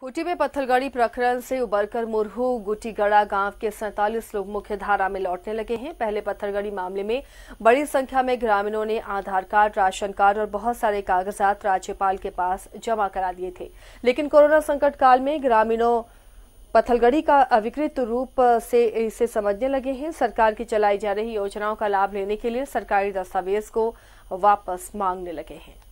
खूटी में पत्थलगड़ी प्रकरण से उबरकर मुरहू गुटीगड़ा गांव के सैतालीस लोग मुख्य धारा में लौटने लगे हैं पहले पत्थलगड़ी मामले में बड़ी संख्या में ग्रामीणों ने आधार कार्ड राशन कार्ड और बहुत सारे कागजात राज्यपाल के पास जमा करा दिए थे लेकिन कोरोना संकट काल में ग्रामीणों पत्थलगढ़ी का अविकृत रूप से इसे समझने लगे हैं सरकार की चलाई जा रही योजनाओं का लाभ लेने के लिए सरकारी दस्तावेज को वापस मांगने लगे हैं